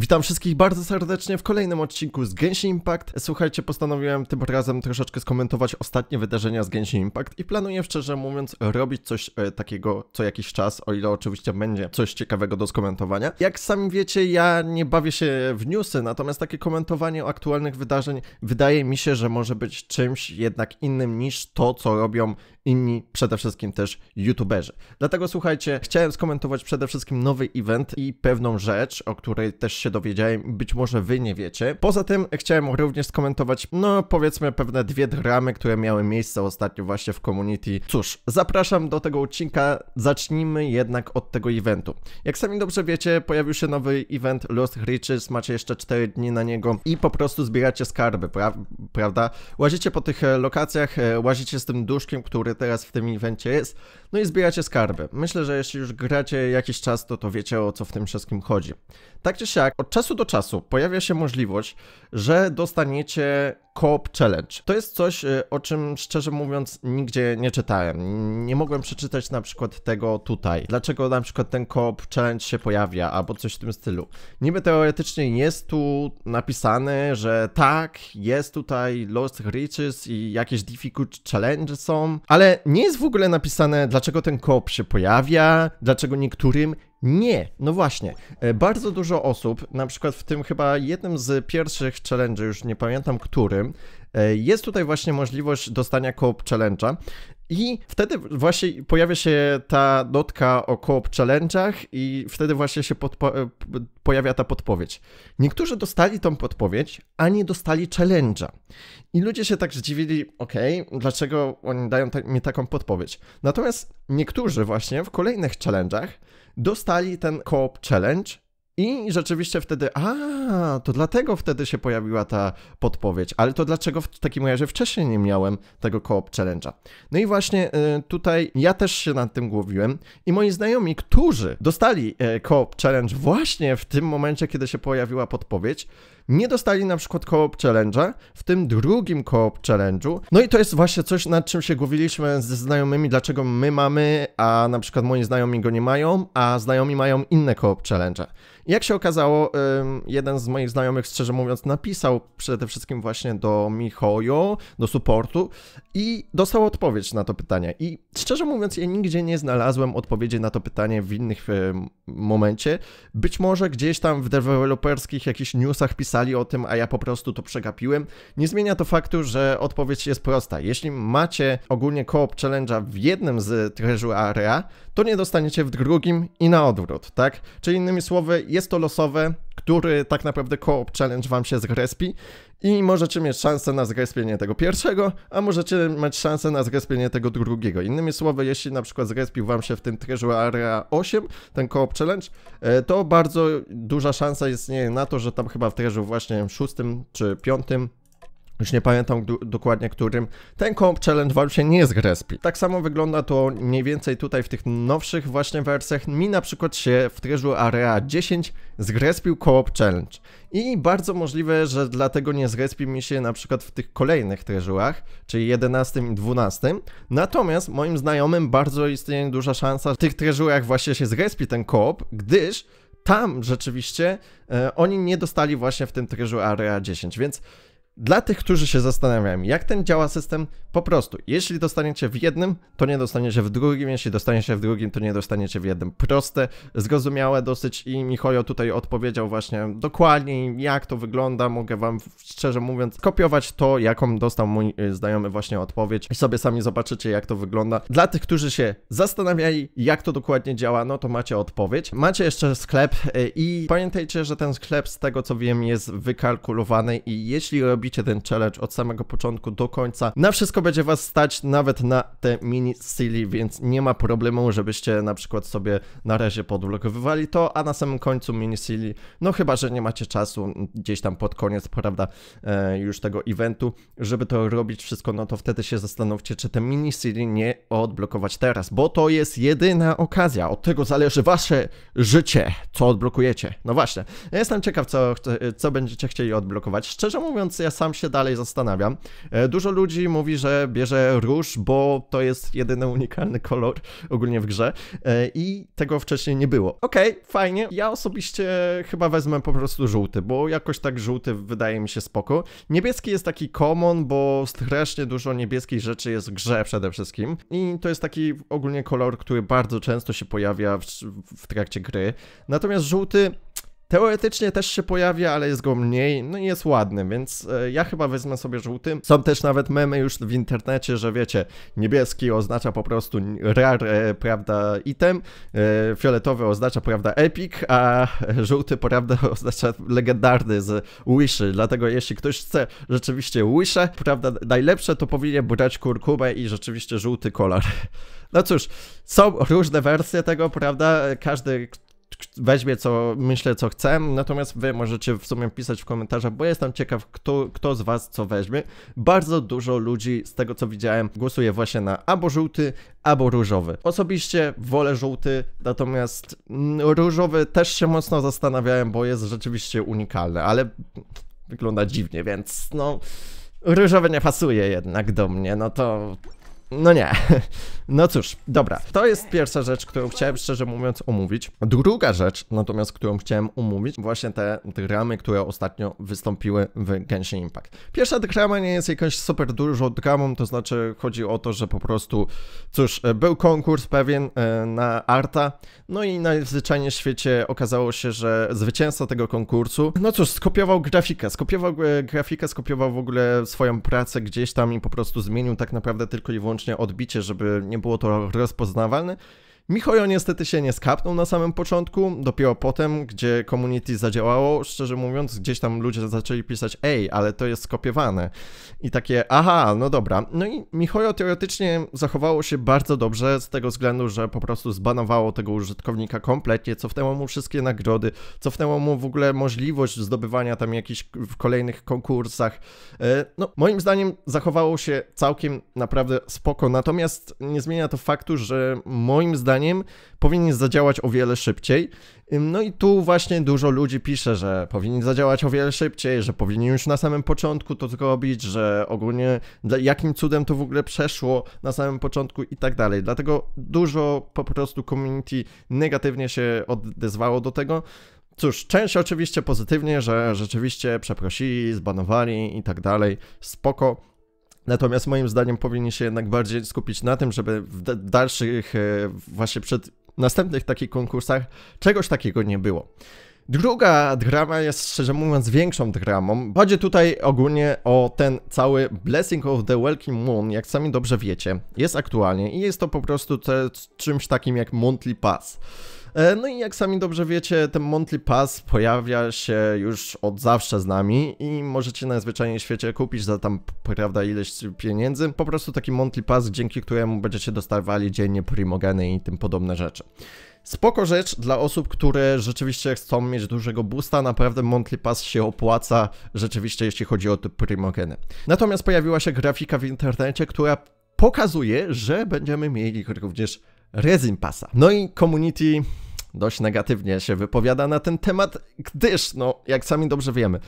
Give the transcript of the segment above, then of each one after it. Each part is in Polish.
Witam wszystkich bardzo serdecznie w kolejnym odcinku z Genshin Impact. Słuchajcie, postanowiłem tym razem troszeczkę skomentować ostatnie wydarzenia z Genshin Impact i planuję szczerze mówiąc robić coś e, takiego co jakiś czas, o ile oczywiście będzie coś ciekawego do skomentowania. Jak sami wiecie, ja nie bawię się w newsy, natomiast takie komentowanie aktualnych wydarzeń wydaje mi się, że może być czymś jednak innym niż to, co robią inni przede wszystkim też youtuberzy. Dlatego słuchajcie, chciałem skomentować przede wszystkim nowy event i pewną rzecz, o której też się dowiedziałem, być może wy nie wiecie. Poza tym chciałem również skomentować, no powiedzmy pewne dwie dramy, które miały miejsce ostatnio właśnie w community. Cóż, zapraszam do tego odcinka, zacznijmy jednak od tego eventu. Jak sami dobrze wiecie, pojawił się nowy event Lost Riches, macie jeszcze 4 dni na niego i po prostu zbieracie skarby, pra prawda? Łazicie po tych e, lokacjach, e, łazicie z tym duszkiem, który teraz w tym evencie jest. No i zbieracie skarby. Myślę, że jeśli już gracie jakiś czas, to to wiecie o co w tym wszystkim chodzi. Tak czy siak, od czasu do czasu pojawia się możliwość, że dostaniecie Coop Challenge. To jest coś, e, o czym szczerze mówiąc nigdzie nie czytałem. Nie mogłem przeczytać na przykład tego tutaj. Dlaczego na przykład ten Coop Challenge się pojawia, albo coś w tym stylu. Niby teoretycznie jest tu napisane, że tak, jest tutaj Lost Riches i jakieś difficult challenge są, ale nie jest w ogóle napisane, dlaczego ten Coop się pojawia, dlaczego niektórym nie, no właśnie. E, bardzo dużo osób, na przykład w tym chyba jednym z pierwszych challenge, już nie pamiętam którym, e, jest tutaj właśnie możliwość dostania koop challenge'a i wtedy właśnie pojawia się ta notka o koop challenge'ach i wtedy właśnie się e, pojawia ta podpowiedź. Niektórzy dostali tą podpowiedź, a nie dostali challenge'a. I ludzie się tak zdziwili, okej, okay, dlaczego oni dają ta mi taką podpowiedź. Natomiast niektórzy właśnie w kolejnych challenge'ach dostali ten Coop Challenge i rzeczywiście wtedy, a, to dlatego wtedy się pojawiła ta podpowiedź, ale to dlaczego w takim razie wcześniej nie miałem tego co-op challenge'a? No i właśnie y, tutaj ja też się nad tym głowiłem i moi znajomi, którzy dostali e, co-op challenge właśnie w tym momencie, kiedy się pojawiła podpowiedź, nie dostali na przykład co-op Challenge'a, w tym drugim co-op Challenge'u. No i to jest właśnie coś, nad czym się głowiliśmy ze znajomymi, dlaczego my mamy, a na przykład moi znajomi go nie mają, a znajomi mają inne co-op challenge'a. Jak się okazało, jeden z moich znajomych, szczerze mówiąc, napisał przede wszystkim właśnie do Michojo, do supportu i dostał odpowiedź na to pytanie. I szczerze mówiąc, ja nigdzie nie znalazłem odpowiedzi na to pytanie w innych momencie. Być może gdzieś tam w deweloperskich jakichś newsach pisałem, pisali o tym, a ja po prostu to przegapiłem. Nie zmienia to faktu, że odpowiedź jest prosta. Jeśli macie ogólnie co-op challenge'a w jednym z treżu area, to nie dostaniecie w drugim i na odwrót, tak? Czyli innymi słowy, jest to losowe, który tak naprawdę co-op challenge wam się zrespi i możecie mieć szansę na zgrespienie tego pierwszego, a możecie mieć szansę na zgrespienie tego drugiego. Innymi słowy, jeśli na przykład zrespił wam się w tym treżu area 8, ten co-op challenge, e, to bardzo duża szansa istnieje na to, że tam chyba w treżu właśnie 6 czy 5 już nie pamiętam dokładnie którym, ten komp challenge się nie z Grespi. Tak samo wygląda to mniej więcej tutaj w tych nowszych właśnie wersjach. Mi na przykład się w tryżu Area 10 zgrespił co-op challenge. I bardzo możliwe, że dlatego nie zgrespił mi się na przykład w tych kolejnych tryżułach, czyli 11 i 12. Natomiast moim znajomym bardzo istnieje duża szansa, że w tych tryżułach właśnie się zgrespi ten co-op, gdyż tam rzeczywiście e, oni nie dostali właśnie w tym tryżu Area 10, więc dla tych, którzy się zastanawiają, jak ten działa system, po prostu, jeśli dostaniecie w jednym, to nie dostaniecie w drugim, jeśli dostaniecie w drugim, to nie dostaniecie w jednym. Proste, zrozumiałe dosyć i Michojo tutaj odpowiedział właśnie dokładnie, jak to wygląda, mogę wam szczerze mówiąc kopiować to, jaką dostał mój y, znajomy właśnie odpowiedź i sobie sami zobaczycie, jak to wygląda. Dla tych, którzy się zastanawiali, jak to dokładnie działa, no to macie odpowiedź. Macie jeszcze sklep y, i pamiętajcie, że ten sklep z tego, co wiem, jest wykalkulowany i jeśli robicie zrobicie ten challenge od samego początku do końca. Na wszystko będzie was stać, nawet na te mini silly, więc nie ma problemu, żebyście na przykład sobie na razie podblokowywali to, a na samym końcu mini silly, no chyba, że nie macie czasu gdzieś tam pod koniec, prawda, e, już tego eventu, żeby to robić wszystko, no to wtedy się zastanówcie, czy te mini silly nie odblokować teraz, bo to jest jedyna okazja, od tego zależy wasze życie, co odblokujecie. No właśnie, ja jestem ciekaw, co, co będziecie chcieli odblokować. Szczerze mówiąc, ja sam się dalej zastanawiam. E, dużo ludzi mówi, że bierze róż, bo to jest jedyny unikalny kolor ogólnie w grze e, i tego wcześniej nie było. Okej, okay, fajnie. Ja osobiście chyba wezmę po prostu żółty, bo jakoś tak żółty wydaje mi się spoko. Niebieski jest taki common, bo strasznie dużo niebieskich rzeczy jest w grze przede wszystkim i to jest taki ogólnie kolor, który bardzo często się pojawia w, w trakcie gry. Natomiast żółty Teoretycznie też się pojawia, ale jest go mniej, no i jest ładny, więc e, ja chyba wezmę sobie żółty. Są też nawet memy już w internecie, że wiecie, niebieski oznacza po prostu rare, e, prawda, item, e, fioletowy oznacza, prawda, epic, a żółty, prawda, oznacza legendarny z wishy, dlatego jeśli ktoś chce rzeczywiście wisze, prawda, najlepsze, to powinien brać kurkumę i rzeczywiście żółty kolor. No cóż, są różne wersje tego, prawda, każdy weźmie co, myślę co chcę, natomiast wy możecie w sumie pisać w komentarzach, bo jestem ciekaw kto, kto z was co weźmie. Bardzo dużo ludzi z tego co widziałem głosuje właśnie na albo żółty, albo różowy. Osobiście wolę żółty, natomiast mm, różowy też się mocno zastanawiałem, bo jest rzeczywiście unikalny, ale wygląda dziwnie, więc no... Różowy nie pasuje jednak do mnie, no to no nie. No cóż, dobra. To jest pierwsza rzecz, którą chciałem szczerze mówiąc omówić. Druga rzecz, natomiast którą chciałem omówić, właśnie te dramy, które ostatnio wystąpiły w Genshin Impact. Pierwsza drama nie jest jakaś super dużą dramą, to znaczy chodzi o to, że po prostu, cóż, był konkurs pewien e, na Arta, no i najzwyczajniej w świecie okazało się, że zwycięzca tego konkursu, no cóż, skopiował grafikę, skopiował e, grafikę, skopiował w ogóle swoją pracę gdzieś tam i po prostu zmienił tak naprawdę tylko i wyłącznie wyłącznie odbicie, żeby nie było to rozpoznawalne, Michojo niestety się nie skapnął na samym początku, dopiero potem, gdzie community zadziałało, szczerze mówiąc, gdzieś tam ludzie zaczęli pisać, ej, ale to jest skopiowane. I takie, aha, no dobra. No i Michojo teoretycznie zachowało się bardzo dobrze z tego względu, że po prostu zbanowało tego użytkownika kompletnie, cofnęło mu wszystkie nagrody, cofnęło mu w ogóle możliwość zdobywania tam jakichś w kolejnych konkursach. E, no, moim zdaniem zachowało się całkiem naprawdę spoko, natomiast nie zmienia to faktu, że moim zdaniem zdaniem powinien zadziałać o wiele szybciej. No i tu właśnie dużo ludzi pisze, że powinien zadziałać o wiele szybciej, że powinien już na samym początku to zrobić, że ogólnie jakim cudem to w ogóle przeszło na samym początku i tak dalej. Dlatego dużo po prostu community negatywnie się odezwało do tego. Cóż, część oczywiście pozytywnie, że rzeczywiście przeprosili, zbanowali i tak dalej. Spoko, Natomiast moim zdaniem powinni się jednak bardziej skupić na tym, żeby w dalszych, e, właśnie przed następnych takich konkursach czegoś takiego nie było. Druga drama jest szczerze mówiąc większą dramą. Chodzi tutaj ogólnie o ten cały Blessing of the Welcome Moon, jak sami dobrze wiecie, jest aktualnie i jest to po prostu te, czymś takim jak Monthly Pass. E, no i jak sami dobrze wiecie, ten Monthly Pass pojawia się już od zawsze z nami i możecie na zwyczajnym świecie kupić za tam, prawda, ileś pieniędzy. Po prostu taki Monthly Pass, dzięki któremu będziecie dostawali dziennie primogeny i tym podobne rzeczy. Spoko rzecz dla osób, które rzeczywiście chcą mieć dużego boosta, naprawdę Monthly Pass się opłaca rzeczywiście jeśli chodzi o te primogeny. Natomiast pojawiła się grafika w internecie, która pokazuje, że będziemy mieli również rezim Passa. No i community dość negatywnie się wypowiada na ten temat, gdyż, no, jak sami dobrze wiemy,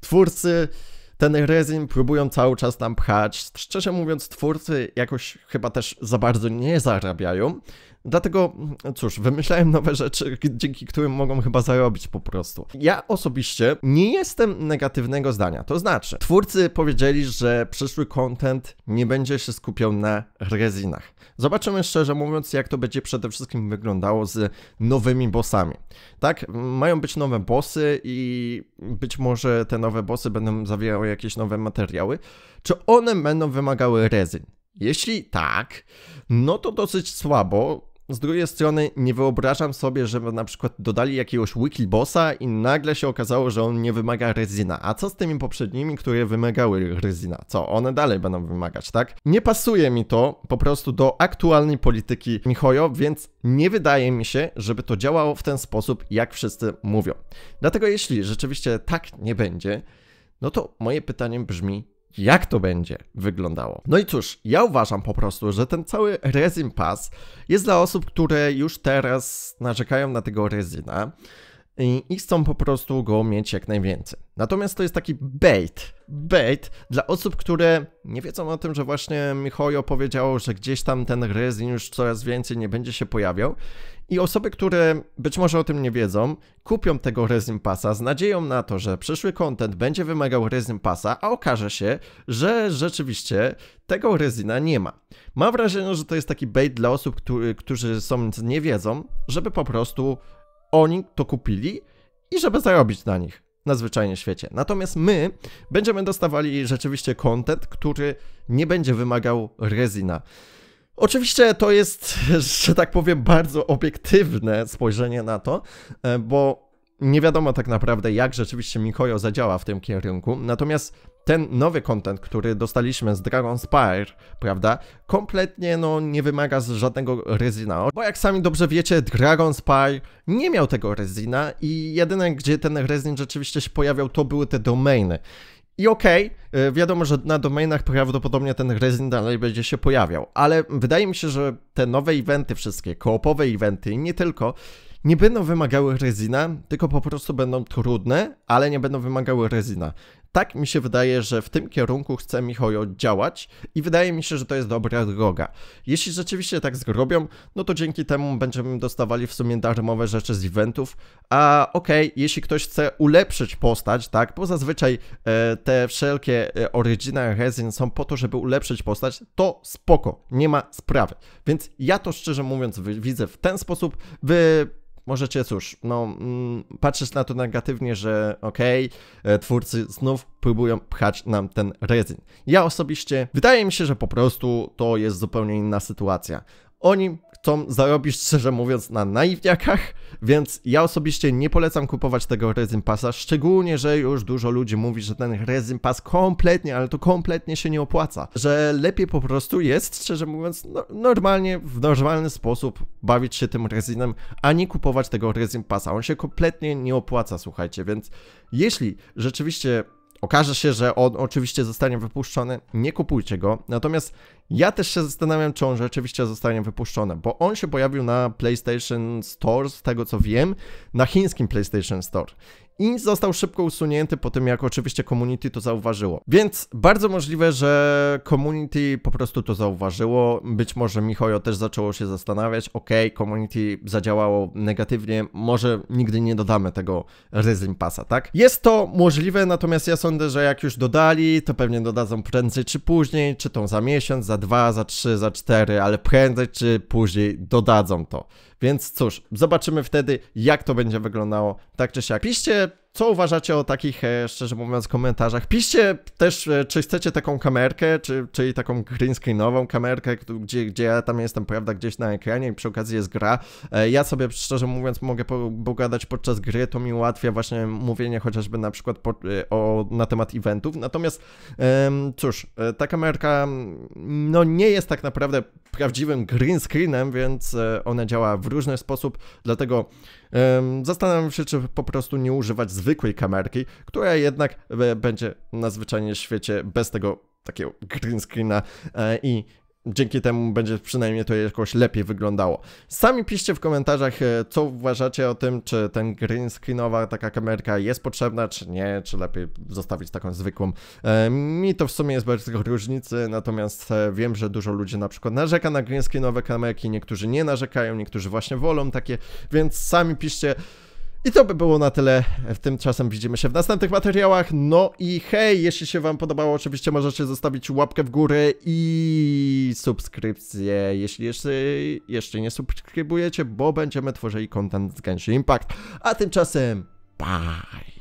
twórcy ten rezin próbują cały czas tam pchać. Szczerze mówiąc, twórcy jakoś chyba też za bardzo nie zarabiają. Dlatego, cóż, wymyślałem nowe rzeczy, dzięki którym mogą chyba zarobić po prostu. Ja osobiście nie jestem negatywnego zdania. To znaczy, twórcy powiedzieli, że przyszły content nie będzie się skupiał na rezinach. Zobaczymy szczerze mówiąc, jak to będzie przede wszystkim wyglądało z nowymi bossami. Tak, mają być nowe bossy i być może te nowe bossy będą zawierały jakieś nowe materiały. Czy one będą wymagały rezyn? Jeśli tak, no to dosyć słabo, z drugiej strony nie wyobrażam sobie, żeby na przykład dodali jakiegoś Wikibossa i nagle się okazało, że on nie wymaga rezina. A co z tymi poprzednimi, które wymagały rezina? Co, one dalej będą wymagać, tak? Nie pasuje mi to po prostu do aktualnej polityki Mihojo, więc nie wydaje mi się, żeby to działało w ten sposób, jak wszyscy mówią. Dlatego jeśli rzeczywiście tak nie będzie, no to moje pytanie brzmi, jak to będzie wyglądało. No i cóż, ja uważam po prostu, że ten cały Resin Pass jest dla osób, które już teraz narzekają na tego Resina i, i chcą po prostu go mieć jak najwięcej. Natomiast to jest taki bait, bait dla osób, które nie wiedzą o tym, że właśnie Michojo powiedział, że gdzieś tam ten rezin już coraz więcej nie będzie się pojawiał i osoby, które być może o tym nie wiedzą, kupią tego Rezin Passa z nadzieją na to, że przyszły content będzie wymagał Rezin Passa, a okaże się, że rzeczywiście tego Rezina nie ma. Mam wrażenie, że to jest taki bait dla osób, którzy są nie wiedzą, żeby po prostu oni to kupili i żeby zarobić na nich na zwyczajnie świecie. Natomiast my będziemy dostawali rzeczywiście content, który nie będzie wymagał rezina. Oczywiście to jest, że tak powiem, bardzo obiektywne spojrzenie na to, e, bo nie wiadomo tak naprawdę, jak rzeczywiście Mikojo zadziała w tym kierunku. Natomiast ten nowy content, który dostaliśmy z Dragon Spire, prawda, kompletnie no, nie wymaga z żadnego rezina. Bo jak sami dobrze wiecie, Dragon Spire nie miał tego rezina i jedyne, gdzie ten rezin rzeczywiście się pojawiał, to były te domeny. I okej, okay, wiadomo, że na domainach prawdopodobnie ten rezin dalej będzie się pojawiał, ale wydaje mi się, że te nowe eventy wszystkie, koopowe eventy i nie tylko, nie będą wymagały rezina, tylko po prostu będą trudne, ale nie będą wymagały rezina. Tak mi się wydaje, że w tym kierunku chce Michał działać i wydaje mi się, że to jest dobra droga. Jeśli rzeczywiście tak zrobią, no to dzięki temu będziemy dostawali w sumie darmowe rzeczy z eventów, a okej, okay, jeśli ktoś chce ulepszyć postać, tak, bo zazwyczaj e, te wszelkie e, original resin są po to, żeby ulepszyć postać, to spoko, nie ma sprawy. Więc ja to szczerze mówiąc widzę w ten sposób, wy możecie, cóż, no, mm, patrzeć na to negatywnie, że okej, okay, e, twórcy znów próbują pchać nam ten rezin. Ja osobiście, wydaje mi się, że po prostu to jest zupełnie inna sytuacja. Oni chcą zarobić, szczerze mówiąc, na naiwniakach, więc ja osobiście nie polecam kupować tego Resin Passa, szczególnie, że już dużo ludzi mówi, że ten Resin Pass kompletnie, ale to kompletnie się nie opłaca, że lepiej po prostu jest, szczerze mówiąc, no, normalnie, w normalny sposób bawić się tym Resinem, a nie kupować tego Resin Passa. On się kompletnie nie opłaca, słuchajcie, więc jeśli rzeczywiście okaże się, że on oczywiście zostanie wypuszczony, nie kupujcie go. Natomiast ja też się zastanawiam, czy on rzeczywiście zostanie wypuszczony, bo on się pojawił na PlayStation Store, z tego co wiem, na chińskim PlayStation Store i został szybko usunięty po tym, jak oczywiście community to zauważyło. Więc bardzo możliwe, że community po prostu to zauważyło. Być może Michojo też zaczęło się zastanawiać, ok, community zadziałało negatywnie, może nigdy nie dodamy tego Ryzlim Passa, tak? Jest to możliwe, natomiast ja sądzę, że jak już dodali, to pewnie dodadzą prędzej czy później, czy tą za miesiąc, za dwa, za trzy, za cztery, ale prędzej czy później dodadzą to. Więc cóż, zobaczymy wtedy, jak to będzie wyglądało. Tak czy siak. Piszcie co uważacie o takich, e, szczerze mówiąc, komentarzach? Piszcie też, e, czy chcecie taką kamerkę, czy, czyli taką green screenową kamerkę, gdzie, gdzie ja tam jestem, prawda, gdzieś na ekranie i przy okazji jest gra. E, ja sobie, szczerze mówiąc, mogę pogadać podczas gry, to mi ułatwia właśnie mówienie chociażby na przykład po, o, na temat eventów. Natomiast, cóż, ta kamerka, no nie jest tak naprawdę prawdziwym green screenem, więc ona działa w różny sposób, dlatego Zastanawiam się, czy po prostu nie używać zwykłej kamerki, która jednak e, będzie na zwyczajnie świecie bez tego takiego green screena e, i dzięki temu będzie przynajmniej to jakoś lepiej wyglądało. Sami piszcie w komentarzach, e, co uważacie o tym, czy ten green screenowa taka kamerka jest potrzebna, czy nie, czy lepiej zostawić taką zwykłą. E, mi to w sumie jest bez różnicy, natomiast e, wiem, że dużo ludzi na przykład narzeka na green screenowe kamerki, niektórzy nie narzekają, niektórzy właśnie wolą takie, więc sami piszcie, i to by było na tyle. Tymczasem widzimy się w następnych materiałach. No i hej, jeśli się wam podobało, oczywiście możecie zostawić łapkę w górę i subskrypcję, jeśli jeszcze, jeszcze nie subskrybujecie, bo będziemy tworzyli content z Genshin Impact. A tymczasem, bye!